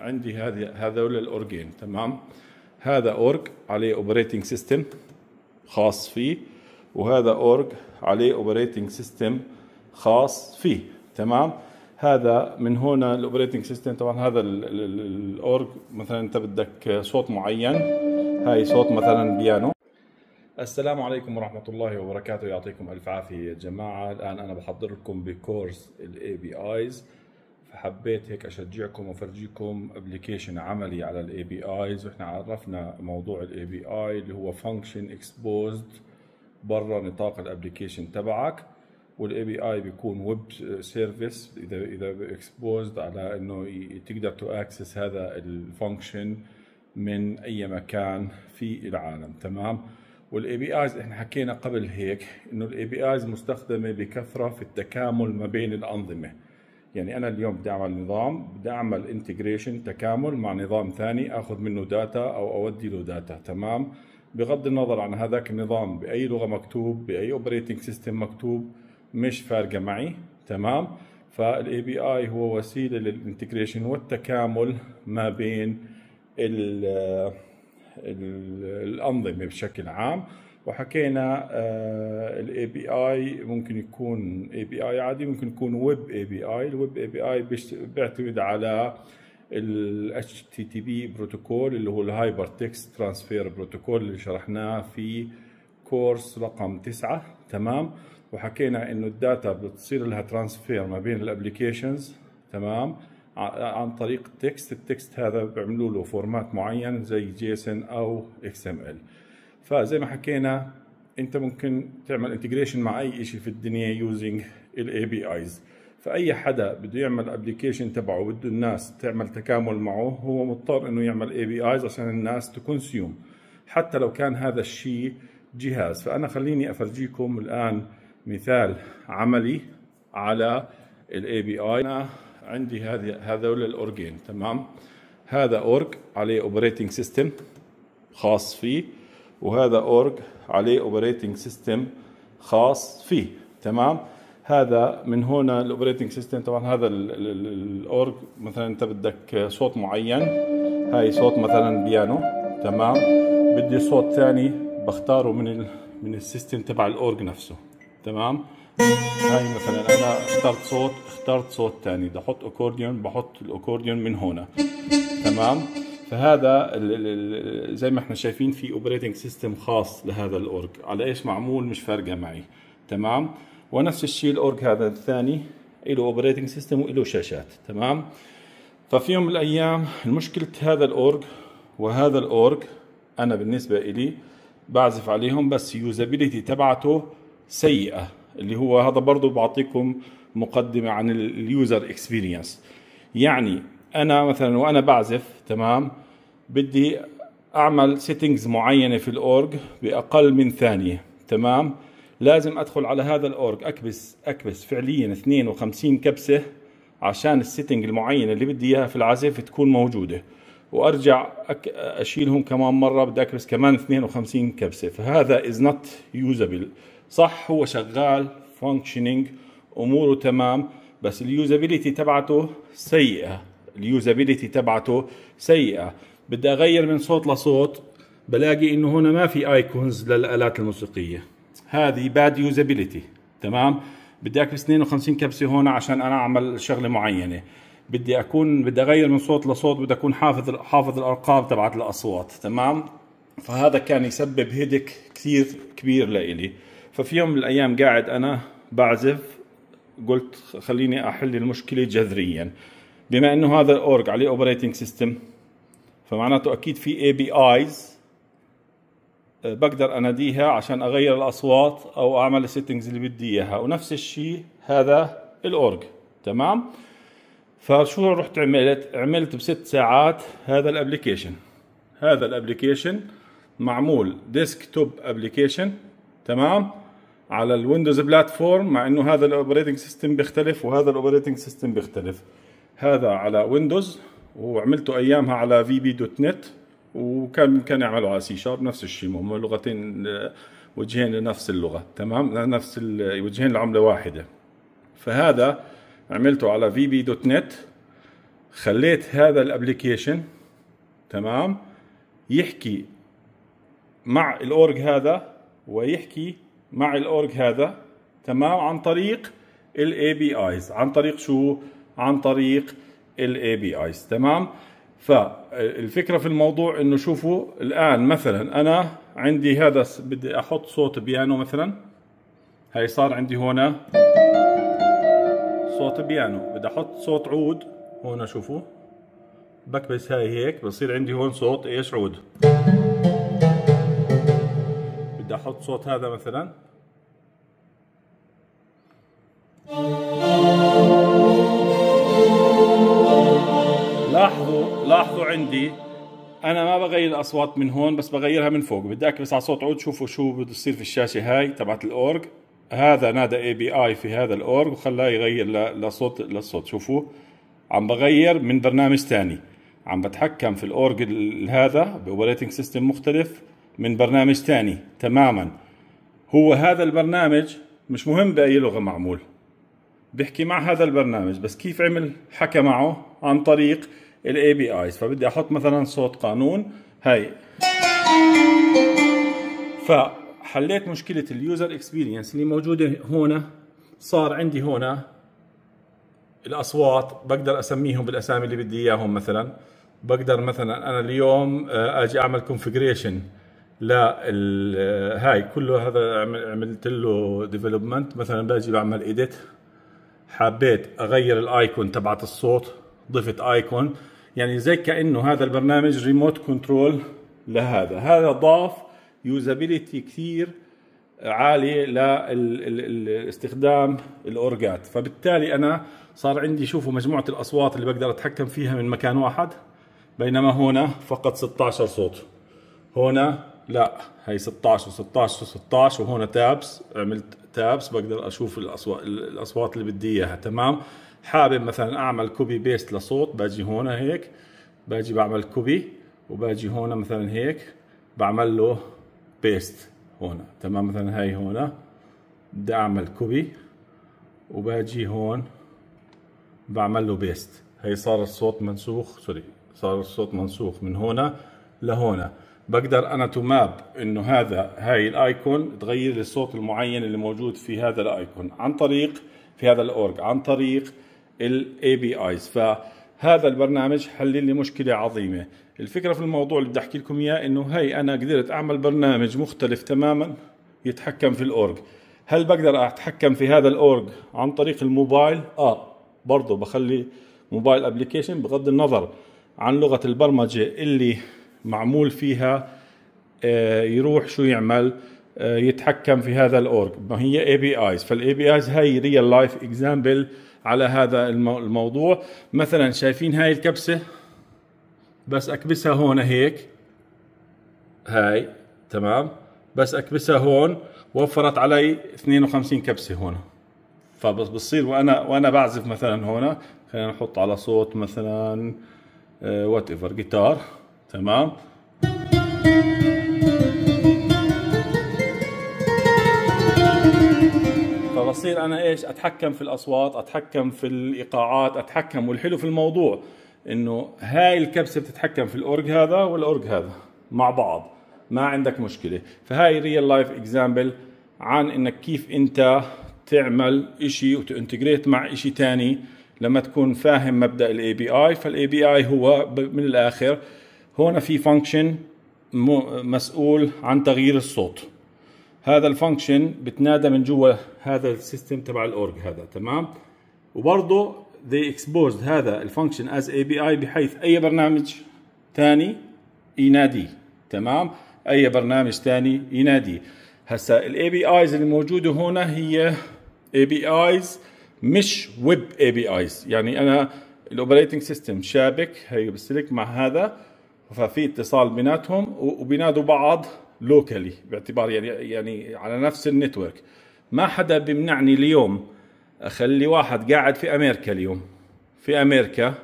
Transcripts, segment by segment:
عندي هذه هذول الاورجين تمام هذا اورج عليه اوبريتنج سيستم خاص فيه وهذا اورج عليه اوبريتنج سيستم خاص فيه تمام هذا من هنا الاوبريتنج سيستم طبعا هذا الاورج مثلا انت بدك صوت معين هاي صوت مثلا بيانو السلام عليكم ورحمة الله وبركاته يعطيكم ألف عافية يا جماعة الآن أنا بحضر لكم بكورس الـ APIs فحبيت هيك اشجعكم وافرجيكم ابلكيشن عملي على الاي بي ايز واحنا عرفنا موضوع الاي بي اي اللي هو فانكشن اكسبوزد برا نطاق الابلكيشن تبعك والاي بي اي بيكون ويب سيرفيس اذا اذا اكسبوزد على انه تقدر تو اكسس هذا الفانكشن من اي مكان في العالم تمام والاي بي ايز احنا حكينا قبل هيك انه الاي بي ايز مستخدمه بكثره في التكامل ما بين الانظمه يعني انا اليوم بدي اعمل نظام بدي اعمل انتجريشن تكامل مع نظام ثاني اخذ منه داتا او اودي له داتا تمام بغض النظر عن هذاك النظام باي لغه مكتوب باي اوبريتنج سيستم مكتوب مش فارقه معي تمام فالاي بي اي هو وسيله للانتجريشن والتكامل ما بين الـ الـ الانظمه بشكل عام وحكينا الاي بي اي ممكن يكون اي بي اي عادي ممكن يكون ويب اي بي اي الويب اي بي اي بيعتمد على ال HTTP بروتوكول اللي هو الهايبر تكست ترانسفير بروتوكول اللي شرحناه في كورس رقم تسعة تمام وحكينا انه الداتا بتصير لها ترانسفير ما بين الابلكيشنز تمام عن طريق التكست التكست هذا بيعملوا له فورمات معين زي جيسون او اكس ام ال فزي ما حكينا انت ممكن تعمل انتجريشن مع اي شيء في الدنيا يوزنج الاي بي ايز فاي حدا بده يعمل ابلكيشن تبعه بده الناس تعمل تكامل معه هو مضطر انه يعمل اي بي ايز عشان الناس تكونسيوم حتى لو كان هذا الشيء جهاز فانا خليني افرجيكم الان مثال عملي على الاي بي اي انا عندي هذه هذول الاورجين تمام هذا اورج عليه اوبريتنج سيستم خاص فيه وهذا اورج عليه اوبريتنج سيستم خاص فيه تمام هذا من هنا الاوبريتنج سيستم طبعا هذا الاورج مثلا انت بدك صوت معين هاي صوت مثلا بيانو تمام بدي صوت ثاني بختاره من الـ من السيستم تبع الاورج نفسه تمام هاي مثلا انا اخترت صوت اخترت صوت ثاني بدي احط اكورديون بحط الاكورديون من هنا تمام فهذا زي ما احنا شايفين في اوبريتنج سيستم خاص لهذا الاورج على ايش معمول مش فارقه معي تمام ونفس الشيء الاورج هذا الثاني له اوبريتنج سيستم وله شاشات تمام ففي يوم من الايام مشكله هذا الاورج وهذا الاورج انا بالنسبه إلي بعزف عليهم بس يوزابيليتي تبعته سيئه اللي هو هذا برضه بعطيكم مقدمه عن اليوزر اكسبيرينس يعني انا مثلا وانا بعزف تمام بدي اعمل سيتنجز معينه في الاورج باقل من ثانيه تمام لازم ادخل على هذا الاورج اكبس اكبس فعليا 52 كبسه عشان السيتنج المعينه اللي بدي اياها في العزف تكون موجوده وارجع أك... اشيلهم كمان مره بدي اكبس كمان 52 كبسه فهذا از نوت يوزابل صح هو شغال فانكشنينج اموره تمام بس اليوزابيليتي تبعته سيئه اليوزابيلتي تبعته سيئه بدي اغير من صوت لصوت بلاقي انه هنا ما في ايكونز للالات الموسيقيه هذه باد يوزابيلتي تمام بدي اكبس 52 كبسه هون عشان انا اعمل شغله معينه بدي اكون بدي اغير من صوت لصوت بدي اكون حافظ حافظ الارقام تبعت الاصوات تمام فهذا كان يسبب هيدك كثير كبير لإلي ففي يوم من الايام قاعد انا بعزف قلت خليني احل المشكله جذريا بما انه هذا الاورج عليه اوبريتنج سيستم فمعناته اكيد في اي بي ايز بقدر اناديها عشان اغير الاصوات او اعمل السيتنجز اللي بدي اياها ونفس الشيء هذا الاورج تمام فشو رحت عملت عملت بست ساعات هذا الابلكيشن هذا الابلكيشن معمول ديسك توب ابلكيشن تمام على الويندوز بلاتفورم مع انه هذا الاوبريتنج سيستم بيختلف وهذا الاوبريتنج سيستم بيختلف هذا على ويندوز وعملته ايامها على في بي دوت نت وكان كان يعملوا على سي شارب نفس الشيء هم لغتين وجهين لنفس اللغه تمام نفس وجهين لعمله واحده فهذا عملته على في بي دوت نت خليت هذا الابلكيشن تمام يحكي مع الاورج هذا ويحكي مع الاورج هذا تمام عن طريق الاي بي ايز عن طريق شو عن طريق الاي بي ايز تمام فالفكره في الموضوع انه شوفوا الان مثلا انا عندي هذا بدي احط صوت بيانو مثلا هاي صار عندي هنا صوت بيانو بدي احط صوت عود هنا شوفوا بكبس هاي هيك بصير عندي هون صوت ايش عود بدي احط صوت هذا مثلا لاحظوا عندي انا ما بغير الاصوات من هون بس بغيرها من فوق بدي اكبس على صوت عود شوفوا شو بده يصير في الشاشه هاي تبعت الاورج هذا نادى اي بي اي في هذا الاورج وخلاه يغير لصوت للصوت شوفوا عم بغير من برنامج ثاني عم بتحكم في الاورج هذا باوبريتنج سيستم مختلف من برنامج ثاني تماما هو هذا البرنامج مش مهم باي لغه معمول بيحكي مع هذا البرنامج بس كيف عمل حكى معه عن طريق الاي بي ايز فبدي احط مثلا صوت قانون هاي فحليت مشكله اليوزر اكسبيرينس اللي موجوده هون صار عندي هون الاصوات بقدر اسميهم بالاسامي اللي بدي اياهم مثلا بقدر مثلا انا اليوم آه، اجي اعمل كونفيجريشن لا آه، هاي كله هذا عملت له ديفلوبمنت مثلا باجي بعمل ايديت حبيت اغير الايكون تبعت الصوت ضفت ايكون يعني زي كانه هذا البرنامج ريموت كنترول لهذا هذا ضاف يوزابيليتي كثير عاليه لاستخدام الاورجات فبالتالي انا صار عندي شوفوا مجموعه الاصوات اللي بقدر اتحكم فيها من مكان واحد بينما هنا فقط 16 صوت هنا لا هي 16 و16 و16 وهنا تابس عملت تابس بقدر اشوف الاصوات الاصوات اللي بدي اياها تمام حابب مثلا اعمل كوبي بيست لصوت باجي هون هيك باجي بعمل كوبي وباجي هون مثلا هيك بعمل له بيست هون تمام مثلا هاي هون بدي اعمل كوبي وباجي هون بعمل له بيست هي صار الصوت منسوخ سوري صار الصوت منسوخ من هون لهون بقدر انا تو ماب انه هذا هاي الايكون تغير لي الصوت المعين اللي موجود في هذا الايكون عن طريق في هذا الاورج عن طريق الاي بي ايز فهذا البرنامج حل لي مشكله عظيمه الفكره في الموضوع اللي بدي احكي لكم اياه انه هي انا قدرت اعمل برنامج مختلف تماما يتحكم في الاورج هل بقدر اتحكم في هذا الاورج عن طريق الموبايل اه برضه بخلي موبايل ابلكيشن بغض النظر عن لغه البرمجه اللي معمول فيها آه يروح شو يعمل آه يتحكم في هذا الاورج ما هي اي بي ايز فالاي بي ايز هي ريال لايف اكزامبل على هذا الموضوع مثلا شايفين هاي الكبسة بس أكبسها هون هيك هاي تمام بس أكبسها هون وفرت علي 52 كبسة هون فبس بصير وأنا وأنا بعزف مثلا هون خلينا نحط على صوت مثلا وات ايفر جيتار تمام بصير انا ايش اتحكم في الاصوات اتحكم في الايقاعات اتحكم والحلو في الموضوع انه هاي الكبسه بتتحكم في الاورج هذا والاورج هذا مع بعض ما عندك مشكله فهاي ريال لايف اكزامبل عن انك كيف انت تعمل شيء وتنتجريت مع شيء ثاني لما تكون فاهم مبدا الاي بي اي فالاي بي اي هو من الاخر هون في فانكشن مسؤول عن تغيير الصوت هذا الفانكشن بتنادى من جوا هذا السيستم تبع الاورج هذا تمام وبرضه they exposed هذا الفانكشن از اي بي اي بحيث اي برنامج ثاني ينادي تمام اي برنامج ثاني ينادي هسا الاي بي ايز اللي موجوده هنا هي اي بي ايز مش ويب اي بي ايز يعني انا الاوبريتنج سيستم شابك هي بسلك مع هذا ففي اتصال بيناتهم وبينادوا بعض لوكالي باعتبار يعني يعني على نفس النتورك ما حدا بيمنعني اليوم اخلي واحد قاعد في امريكا اليوم في امريكا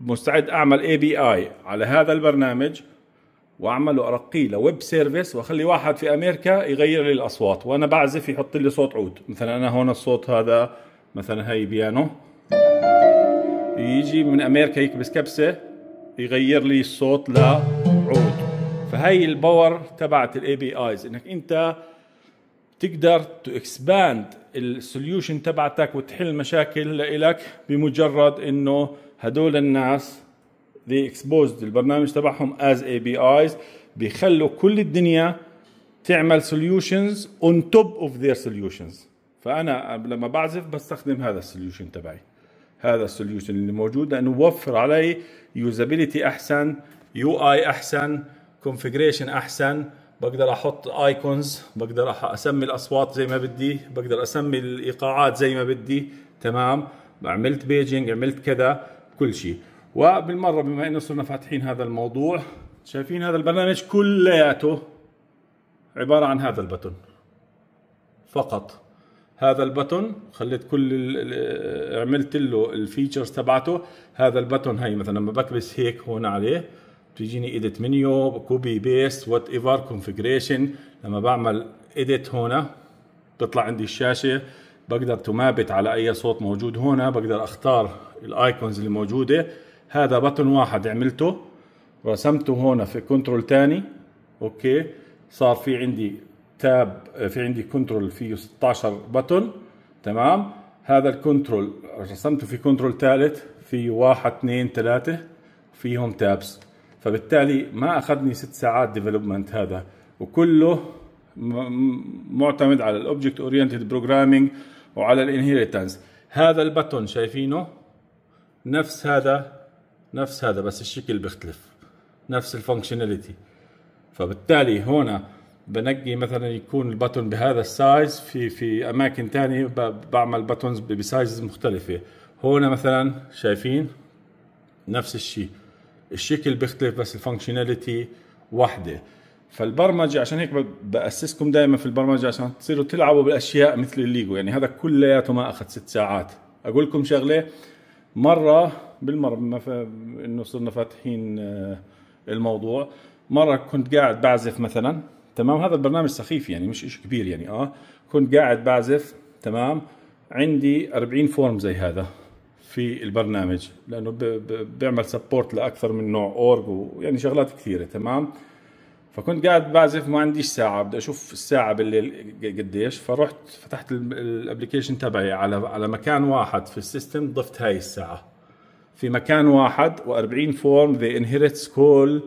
مستعد اعمل اي بي اي على هذا البرنامج واعمله ارقيه لويب سيرفيس واخلي واحد في امريكا يغير لي الاصوات وانا بعزف يحط لي صوت عود مثلا انا هون الصوت هذا مثلا هي بيانو يجي من امريكا يكبس كبسه يغير لي الصوت لعود فهي الباور تبعت الاي بي ايز انك انت تقدر تو اكسباند السوليوشن تبعتك وتحل مشاكل لإلك بمجرد انه هدول الناس ذي اكسبوزد البرنامج تبعهم از اي بي ايز بيخلوا كل الدنيا تعمل سوليوشنز اون توب اوف ذير سوليوشنز فأنا لما بعزف بستخدم هذا السوليوشن تبعي هذا السوليوشن اللي موجود لأنه وفر علي يوزابيلتي أحسن يو اي أحسن كونفجريشن احسن بقدر احط ايكونز بقدر اسمي الاصوات زي ما بدي بقدر اسمي الايقاعات زي ما بدي تمام عملت بيجنج عملت كذا كل شيء وبالمره بما انه صرنا فاتحين هذا الموضوع شايفين هذا البرنامج كلياته عباره عن هذا البتن فقط هذا البتن خليت كل عملت له الفيتشرز تبعته هذا البتن هي مثلا لما بكبس هيك هون عليه بتجيني ايديت منيو كوبي بيست وات ايفر كونفجريشن لما بعمل ايديت هون بتطلع عندي الشاشه بقدر تمابت على اي صوت موجود هون بقدر اختار الايكونز اللي موجوده هذا بطن واحد عملته رسمته هون في كنترول ثاني اوكي صار في عندي تاب في عندي كنترول فيه 16 بطن تمام هذا الكنترول رسمته في كنترول ثالث فيه واحد اثنين ثلاثة فيهم تابس فبالتالي ما اخذني ست ساعات ديفلوبمنت هذا وكله معتمد على الاوبجكت اورينتد بروجرامينج وعلى الانهيرتنس هذا البتون شايفينه نفس هذا نفس هذا بس الشكل بيختلف نفس الفانكشناليتي فبالتالي هنا بنقي مثلا يكون البتون بهذا السايز في في اماكن ثانيه بعمل بتونز بسايز مختلفه هنا مثلا شايفين نفس الشيء الشكل بيختلف بس الفانكشناليتي واحده فالبرمجه عشان هيك باسسكم دائما في البرمجه عشان تصيروا تلعبوا بالاشياء مثل الليجو يعني هذا كلياته ما اخذ ست ساعات اقول لكم شغله مره بالمره ف... انه صرنا فاتحين آه، الموضوع مره كنت قاعد بعزف مثلا تمام هذا البرنامج سخيف يعني مش شيء كبير يعني اه كنت قاعد بعزف تمام عندي 40 فورم زي هذا في البرنامج لانه بيعمل سبورت لاكثر من نوع اورج ويعني شغلات كثيره تمام فكنت قاعد بعزف ما عنديش ساعه بدي اشوف الساعه بالليل قديش فرحت فتحت الابلكيشن تبعي على على مكان واحد في السيستم ضفت هاي الساعه في مكان واحد و40 فورم ذي انهيرتس كل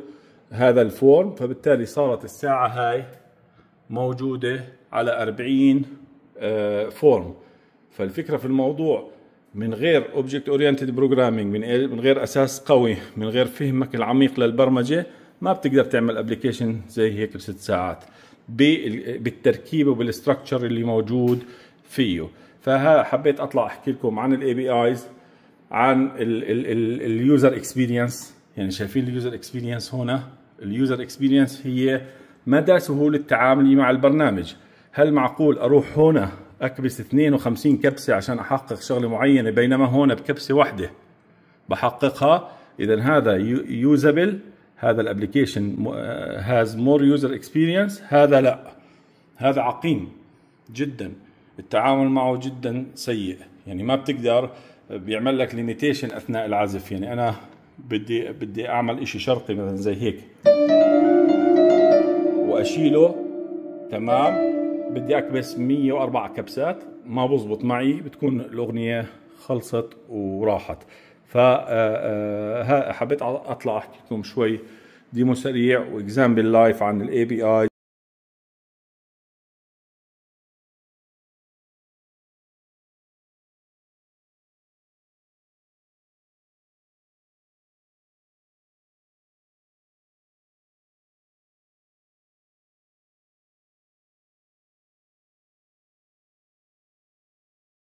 هذا الفورم فبالتالي صارت الساعه هاي موجوده على 40 فورم آه، فالفكره في الموضوع من غير اوبجكت اورينتد بروجرامينج من غير اساس قوي من غير فهمك العميق للبرمجه ما بتقدر تعمل ابلكيشن زي هيك بست ساعات بالتركيبه وبالاستراكشر اللي موجود فيه فها حبيت اطلع احكي لكم عن الاي بي ايز عن اليوزر اكسبيرينس يعني شايفين اليوزر اكسبيرينس هنا اليوزر اكسبيرينس هي مدى سهوله تعاملي مع البرنامج هل معقول اروح هنا اكبس 52 كبسه عشان احقق شغله معينه بينما هون بكبسه واحده بحققها اذا هذا يوزبل هذا الابلكيشن هاز مور يوزر اكسبيرينس هذا لا هذا عقيم جدا التعامل معه جدا سيء يعني ما بتقدر بيعمل لك ليميتيشن اثناء العزف يعني انا بدي بدي اعمل شيء شرقي مثلا زي هيك واشيله تمام بدي اكبس 104 كبسات ما بزبط معي بتكون الاغنيه خلصت وراحت ف آه، آه، حبيت اطلع احكي لكم شوي ديمو سريع واكزامبل لايف عن الاي بي اي